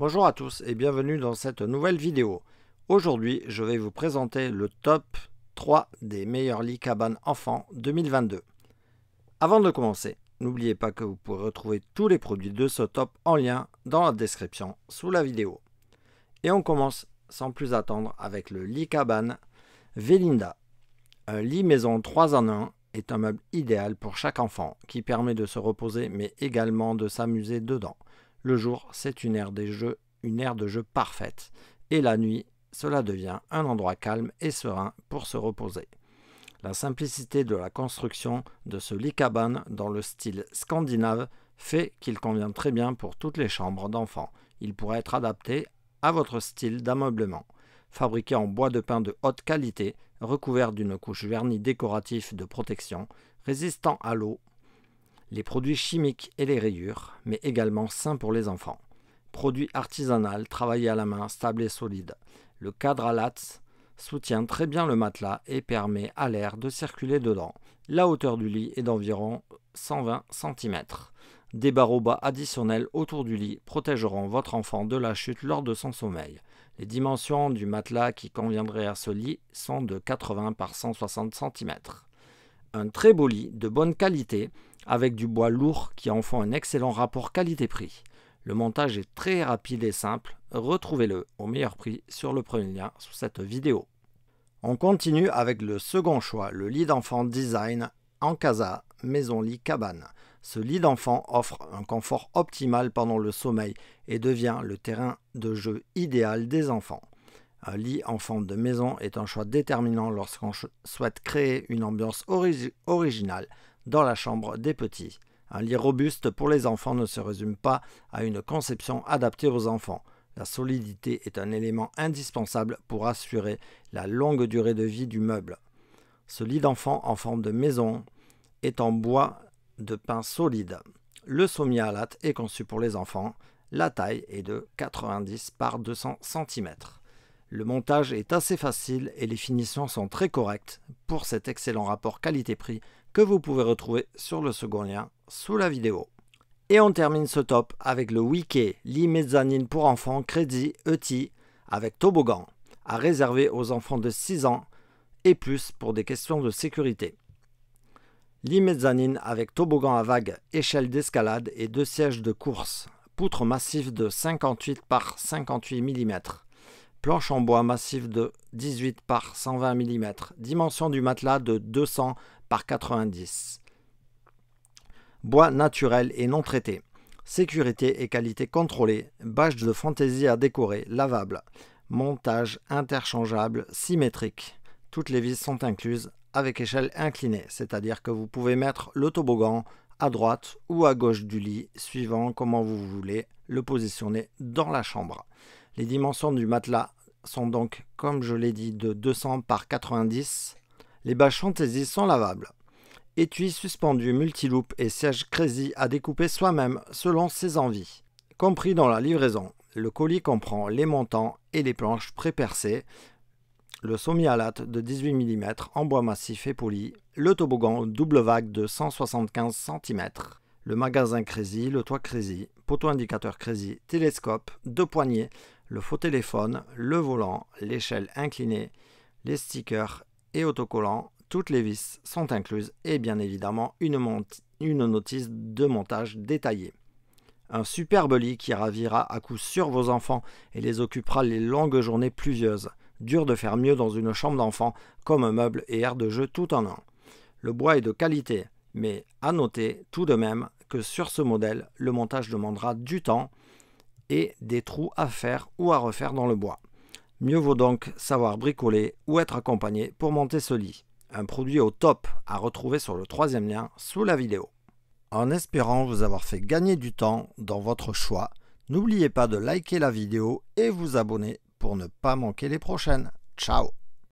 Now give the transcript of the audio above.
Bonjour à tous et bienvenue dans cette nouvelle vidéo. Aujourd'hui, je vais vous présenter le top 3 des meilleurs lits cabanes enfants 2022. Avant de commencer, n'oubliez pas que vous pourrez retrouver tous les produits de ce top en lien dans la description sous la vidéo. Et on commence sans plus attendre avec le lit cabane Velinda. Un lit maison 3 en 1 est un meuble idéal pour chaque enfant qui permet de se reposer mais également de s'amuser dedans le jour, c'est une aire des jeux, une aire de jeu parfaite. Et la nuit, cela devient un endroit calme et serein pour se reposer. La simplicité de la construction de ce lit cabane dans le style scandinave fait qu'il convient très bien pour toutes les chambres d'enfants. Il pourrait être adapté à votre style d'ameublement. Fabriqué en bois de pin de haute qualité, recouvert d'une couche vernie décoratif de protection, résistant à l'eau, les produits chimiques et les rayures, mais également sains pour les enfants. Produit artisanal, travaillé à la main, stable et solide. Le cadre à lattes soutient très bien le matelas et permet à l'air de circuler dedans. La hauteur du lit est d'environ 120 cm. Des barreaux bas additionnels autour du lit protégeront votre enfant de la chute lors de son sommeil. Les dimensions du matelas qui conviendrait à ce lit sont de 80 par 160 cm. Un très beau lit de bonne qualité avec du bois lourd qui en font un excellent rapport qualité-prix. Le montage est très rapide et simple, retrouvez-le au meilleur prix sur le premier lien sous cette vidéo. On continue avec le second choix, le lit d'enfant design en casa, maison lit cabane. Ce lit d'enfant offre un confort optimal pendant le sommeil et devient le terrain de jeu idéal des enfants. Un lit enfant de maison est un choix déterminant lorsqu'on souhaite créer une ambiance originale dans la chambre des petits. Un lit robuste pour les enfants ne se résume pas à une conception adaptée aux enfants. La solidité est un élément indispensable pour assurer la longue durée de vie du meuble. Ce lit d'enfant en forme de maison est en bois de pin solide. Le sommier à latte est conçu pour les enfants. La taille est de 90 par 200 cm. Le montage est assez facile et les finitions sont très correctes pour cet excellent rapport qualité-prix que vous pouvez retrouver sur le second lien sous la vidéo. Et on termine ce top avec le Wiki, lit mezzanine pour enfants crédit ETI avec toboggan, à réserver aux enfants de 6 ans et plus pour des questions de sécurité. Lit mezzanine avec toboggan à vague, échelle d'escalade et deux sièges de course, poutre massive de 58 par 58 mm, Planche en bois massif de 18 par 120 mm. Dimension du matelas de 200 par 90. Bois naturel et non traité. Sécurité et qualité contrôlée. Bâche de fantaisie à décorer. Lavable. Montage interchangeable, symétrique. Toutes les vis sont incluses avec échelle inclinée, c'est-à-dire que vous pouvez mettre le toboggan à droite ou à gauche du lit, suivant comment vous voulez le positionner dans la chambre. Les dimensions du matelas sont donc, comme je l'ai dit, de 200 par 90. Les bâches fantaisies sont lavables. Étui suspendu multi-loop et siège Crazy à découper soi-même selon ses envies. Compris dans la livraison, le colis comprend les montants et les planches pré-percées, le sommier à latte de 18 mm en bois massif et poli, le toboggan double vague de 175 cm, le magasin Crazy, le toit Crazy, poteau indicateur Crazy, télescope, deux poignées, le faux téléphone, le volant, l'échelle inclinée, les stickers et autocollants, toutes les vis sont incluses et bien évidemment une, une notice de montage détaillée. Un superbe lit qui ravira à coup sûr vos enfants et les occupera les longues journées pluvieuses. Dur de faire mieux dans une chambre d'enfant, comme un meuble et air de jeu tout en un. Le bois est de qualité, mais à noter tout de même que sur ce modèle, le montage demandera du temps et des trous à faire ou à refaire dans le bois. Mieux vaut donc savoir bricoler ou être accompagné pour monter ce lit. Un produit au top à retrouver sur le troisième lien sous la vidéo. En espérant vous avoir fait gagner du temps dans votre choix, n'oubliez pas de liker la vidéo et vous abonner pour ne pas manquer les prochaines. Ciao